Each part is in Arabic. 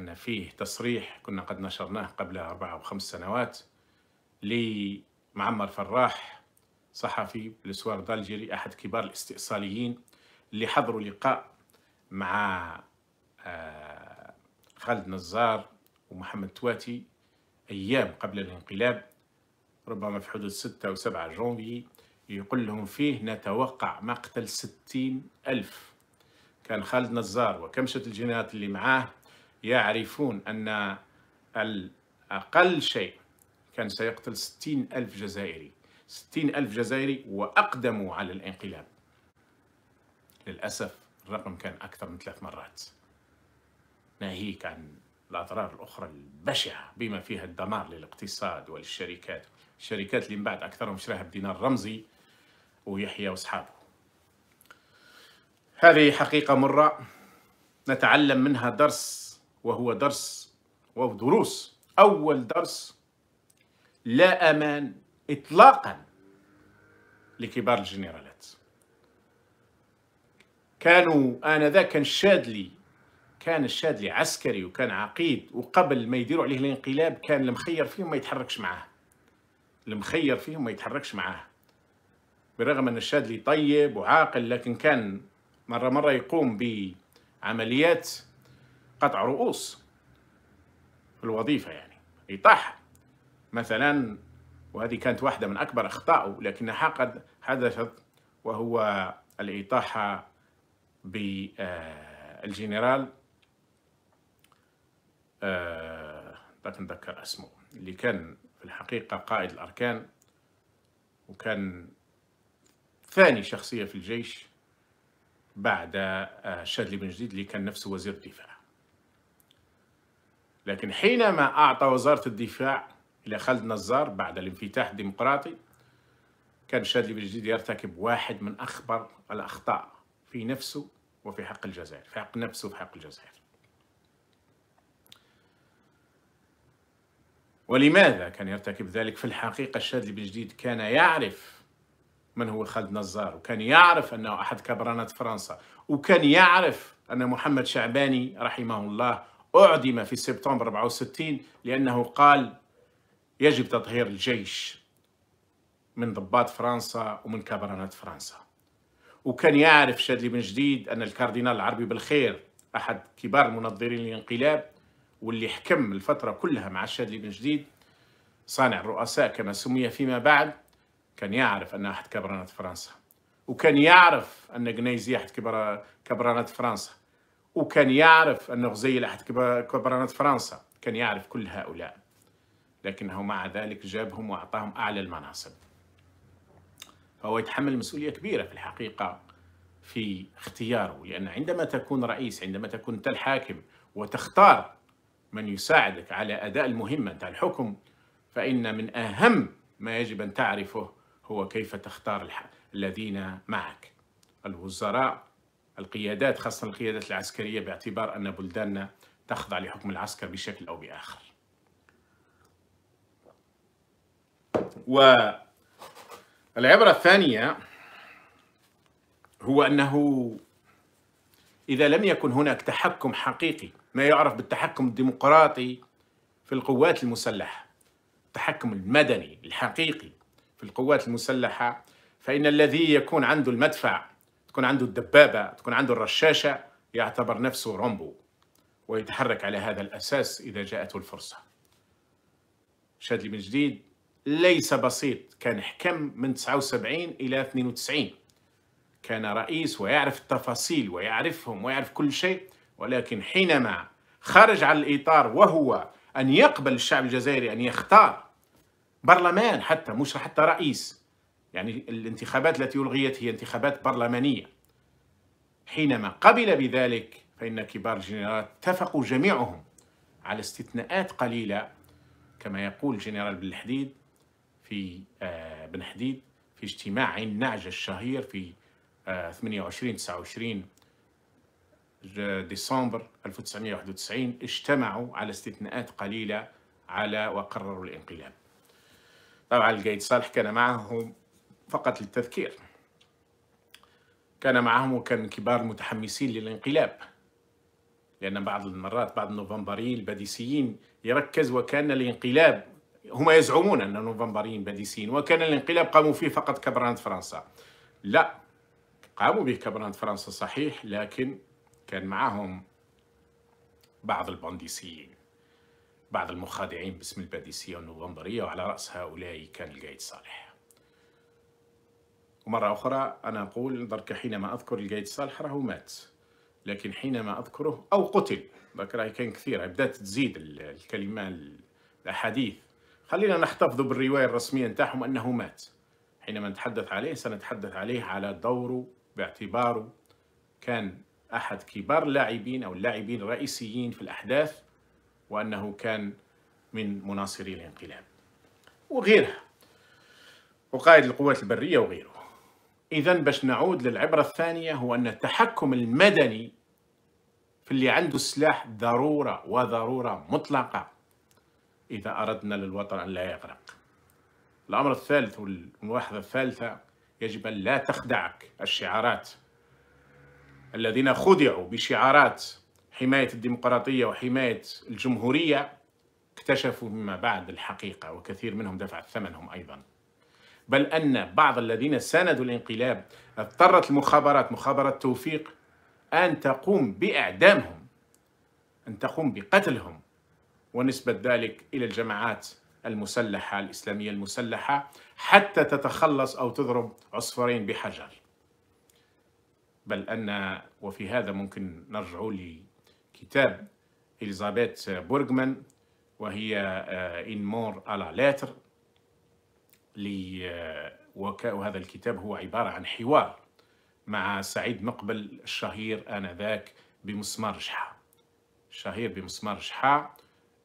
أن فيه تصريح كنا قد نشرناه قبل أربعة أو خمس سنوات لمعمر فراح صحفي بالسوار دالجيري أحد كبار الاستئصاليين اللي حضروا لقاء مع آه، خالد نزار ومحمد تواتي أيام قبل الانقلاب ربما في حدود 6 أو 7 جونفي يقول لهم فيه نتوقع مقتل 60 ألف كان خالد نزار وكمشة الجنرالات اللي معاه يعرفون أن الأقل شيء كان سيقتل ستين ألف جزائري ستين ألف جزائري وأقدموا على الانقلاب للأسف الرقم كان أكثر من ثلاث مرات ناهيك عن الأضرار الأخرى البشعة بما فيها الدمار للاقتصاد وللشركات الشركات اللي من بعد أكثرهم شراها بدينار رمزي ويحيى وأصحابه هذه حقيقة مرة نتعلم منها درس وهو درس وهو دروس أول درس لا أمان إطلاقا لكبار الجنرالات كانوا آنذاك كان الشادلي كان الشادلي عسكري وكان عقيد وقبل ما يديروا عليه الانقلاب كان المخير فيهم ما يتحركش معاه المخير فيهم ما يتحركش معاه بالرغم أن الشادلي طيب وعاقل لكن كان مرة مرة يقوم بعمليات قطع رؤوس في الوظيفة يعني يطح مثلا وهذه كانت واحدة من أكبر أخطائه لكنها قد حدثت وهو الإطاحة بالجنرال آه، نتذكر اسمه اللي كان في الحقيقة قائد الأركان وكان ثاني شخصية في الجيش بعد آه، شادلي بن جديد اللي كان نفسه وزير الدفاع لكن حينما أعطى وزارة الدفاع إلى خالد نزار بعد الانفتاح الديمقراطي كان الشاذلي بالجديد يرتكب واحد من أخبر الأخطاء في نفسه وفي حق الجزائر في حق نفسه وفي حق الجزائر ولماذا كان يرتكب ذلك في الحقيقة الشاذلي بالجديد كان يعرف من هو خالد نزار وكان يعرف أنه أحد كبرانات فرنسا وكان يعرف أن محمد شعباني رحمه الله أعدم في سبتمبر 64 لأنه قال يجب تطهير الجيش من ضباط فرنسا ومن كبرنات فرنسا وكان يعرف شادلي بن جديد أن الكاردينال العربي بالخير أحد كبار منظرين الانقلاب واللي حكم الفترة كلها مع شادلي بن جديد صانع الرؤساء كما سمي فيما بعد كان يعرف أن أحد كبرنات فرنسا وكان يعرف أن جنيزي أحد كبرانات فرنسا وكان يعرف أن غزيل أحد كبرانات فرنسا كان يعرف كل هؤلاء لكنه مع ذلك جابهم وأعطاهم أعلى المناصب فهو يتحمل مسؤولية كبيرة في الحقيقة في اختياره لأن عندما تكون رئيس عندما تكون أنت الحاكم وتختار من يساعدك على أداء المهمة نتاع الحكم فإن من أهم ما يجب أن تعرفه هو كيف تختار الذين معك الوزراء القيادات خاصة القيادات العسكرية باعتبار أن بلداننا تخضع لحكم العسكر بشكل أو بآخر والعبرة الثانية هو أنه إذا لم يكن هناك تحكم حقيقي ما يعرف بالتحكم الديمقراطي في القوات المسلحة التحكم المدني الحقيقي في القوات المسلحة فإن الذي يكون عنده المدفع تكون عنده الدبابة تكون عنده الرشاشة يعتبر نفسه رامبو ويتحرك على هذا الأساس إذا جاءته الفرصة شادلي من جديد ليس بسيط كان حكم من 79 إلى 92 كان رئيس ويعرف التفاصيل ويعرفهم ويعرف كل شيء ولكن حينما خرج على الإطار وهو أن يقبل الشعب الجزائري أن يختار برلمان حتى مش حتى رئيس يعني الانتخابات التي ألغيت هي انتخابات برلمانية حينما قبل بذلك فإن كبار الجنرالات اتفقوا جميعهم على استثناءات قليلة كما يقول الجنرال بن حديد في آه، بن حديد في اجتماع عين النعجة الشهير في 28 آه، 29 ديسمبر 1991 اجتمعوا على استثناءات قليلة على وقرروا الانقلاب طبعا القايد صالح كان معهم فقط للتذكير كان معهم وكان كبار المتحمسين للانقلاب لأن بعض المرات بعض النوفمبريين الباديسيين يركز وكان الانقلاب هما يزعمون أن النوفمبريين باديسيين وكان الانقلاب قاموا فيه فقط كبراند فرنسا لا قاموا به كبراند فرنسا صحيح لكن كان معهم بعض البنديسيين بعض المخادعين باسم الباديسية والنوفمبرية وعلى رأس هؤلاء كان القايد صالح ومرة أخرى أنا أقول ذلك حينما أذكر القايد صالح راه مات لكن حينما أذكره أو قتل ذاك راهي كان كثير بدأت تزيد الكلمة الأحاديث خلينا نحتفظ بالرواية الرسمية نتاعهم أنه مات حينما نتحدث عليه سنتحدث عليه على دوره باعتباره كان أحد كبار اللاعبين أو اللاعبين الرئيسيين في الأحداث وأنه كان من مناصري الانقلاب وغيرها وقائد القوات البرية وغيره إذا باش نعود للعبرة الثانية هو أن التحكم المدني في اللي عنده السلاح ضرورة وضرورة مطلقة إذا أردنا للوطن أن لا يغرق الأمر الثالث والملاحظة الثالثة يجب أن لا تخدعك الشعارات الذين خدعوا بشعارات حماية الديمقراطية وحماية الجمهورية اكتشفوا مما بعد الحقيقة وكثير منهم دفع ثمنهم أيضاً بل أن بعض الذين ساندوا الانقلاب اضطرت المخابرات مخابرة توفيق أن تقوم بإعدامهم أن تقوم بقتلهم ونسبة ذلك إلى الجماعات المسلحة الإسلامية المسلحة حتى تتخلص أو تضرب عصفورين بحجر بل أن وفي هذا ممكن نرجع لكتاب إليزابيث بورغمان وهي إن مور ألا لاتر وهذا الكتاب هو عبارة عن حوار مع سعيد مقبل الشهير آنذاك بمسمار جحا الشهير بمسمار جحا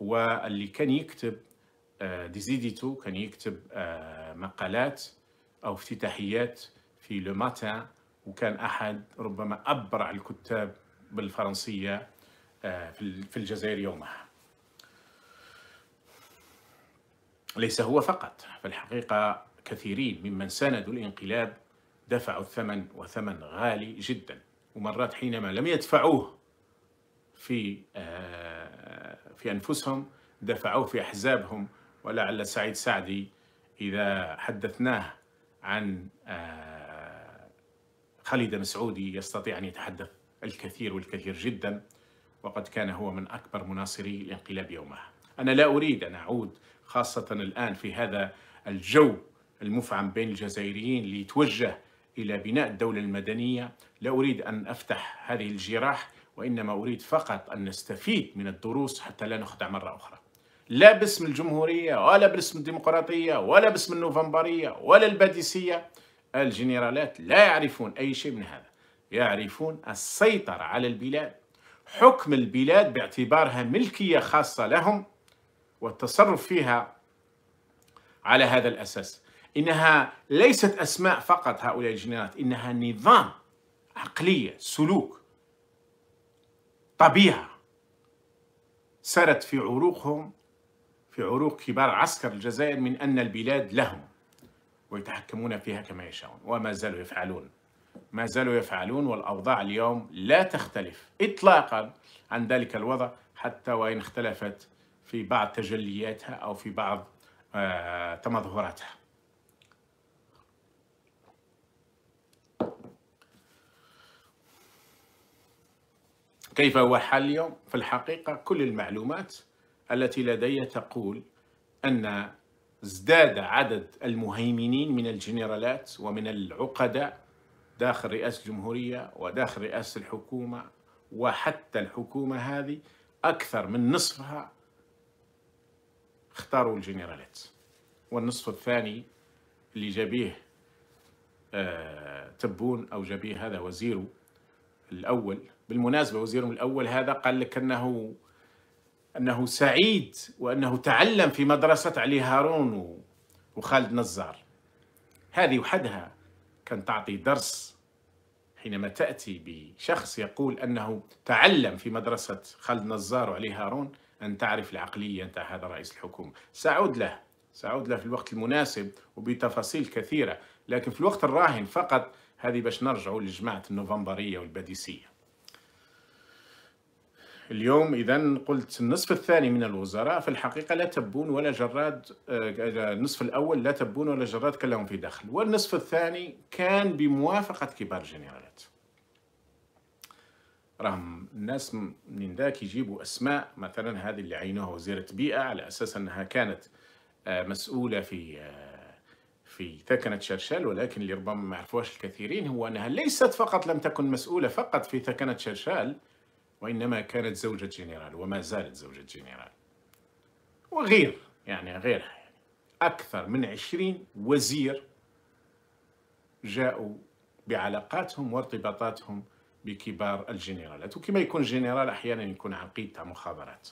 واللي كان يكتب آه، ديزيديتو كان يكتب آه، مقالات أو افتتاحيات في لو ماتان وكان أحد ربما أبرع الكتاب بالفرنسية آه، في الجزائر يومها ليس هو فقط في الحقيقة كثيرين ممن ساندوا الانقلاب دفعوا الثمن وثمن غالي جدا ومرات حينما لم يدفعوه في آه، في أنفسهم دفعوه في أحزابهم ولعل سعيد سعدي إذا حدثناه عن آه، خالد مسعودي يستطيع أن يتحدث الكثير والكثير جدا وقد كان هو من أكبر مناصري الانقلاب يومها أنا لا أريد أن أعود خاصة الآن في هذا الجو المفعم بين الجزائريين ليتوجه إلى بناء الدولة المدنية لا أريد أن أفتح هذه الجراح وإنما أريد فقط أن نستفيد من الدروس حتى لا نخدع مرة أخرى لا باسم الجمهورية ولا باسم الديمقراطية ولا باسم النوفمبرية ولا الباديسية الجنرالات لا يعرفون أي شيء من هذا يعرفون السيطرة على البلاد حكم البلاد باعتبارها ملكية خاصة لهم والتصرف فيها على هذا الأساس إنها ليست أسماء فقط هؤلاء الجنرالات إنها نظام عقلية سلوك طبيعة سرت في عروقهم في عروق كبار عسكر الجزائر من أن البلاد لهم ويتحكمون فيها كما يشاءون وما زالوا يفعلون ما زالوا يفعلون والأوضاع اليوم لا تختلف إطلاقا عن ذلك الوضع حتى وإن اختلفت في بعض تجلياتها أو في بعض آه، تمظهراتها كيف هو حال اليوم؟ في الحقيقة كل المعلومات التي لدي تقول أن ازداد عدد المهيمنين من الجنرالات ومن العقداء داخل رئاسة الجمهورية وداخل رئاسة الحكومة وحتى الحكومة هذه أكثر من نصفها اختاروا الجنرالات والنصف الثاني اللي جابيه آه، تبون أو جابيه هذا وزيره الأول بالمناسبة وزيره الأول هذا قال لك أنه أنه سعيد وأنه تعلم في مدرسة علي هارون وخالد نزار هذه وحدها كان تعطي درس حينما تأتي بشخص يقول أنه تعلم في مدرسة خالد نزار وعلي هارون أن تعرف العقلية هذا رئيس الحكومة سأعود له سأعود له في الوقت المناسب وبتفاصيل كثيرة لكن في الوقت الراهن فقط هذه باش نرجعوا لجماعة النوفمبرية والباديسية اليوم إذا قلت النصف الثاني من الوزراء في الحقيقة لا تبون ولا جراد آه، النصف الأول لا تبون ولا جراد كان لهم في دخل والنصف الثاني كان بموافقة كبار الجنرالات راهم الناس من ذاك يجيبوا اسماء مثلا هذه اللي عينوها وزيره بيئه على اساس انها كانت آه، مسؤوله في آه، في ثكنة شرشل ولكن اللي ربما ما يعرفوهاش الكثيرين هو أنها ليست فقط لم تكن مسؤولة فقط في ثكنة شرشال وإنما كانت زوجة جنرال وما زالت زوجة جنرال وغير يعني غيرها يعني أكثر من عشرين وزير جاءوا بعلاقاتهم وارتباطاتهم بكبار الجنرالات وكما يكون جنرال احيانا يكون عقيد تاع مخابرات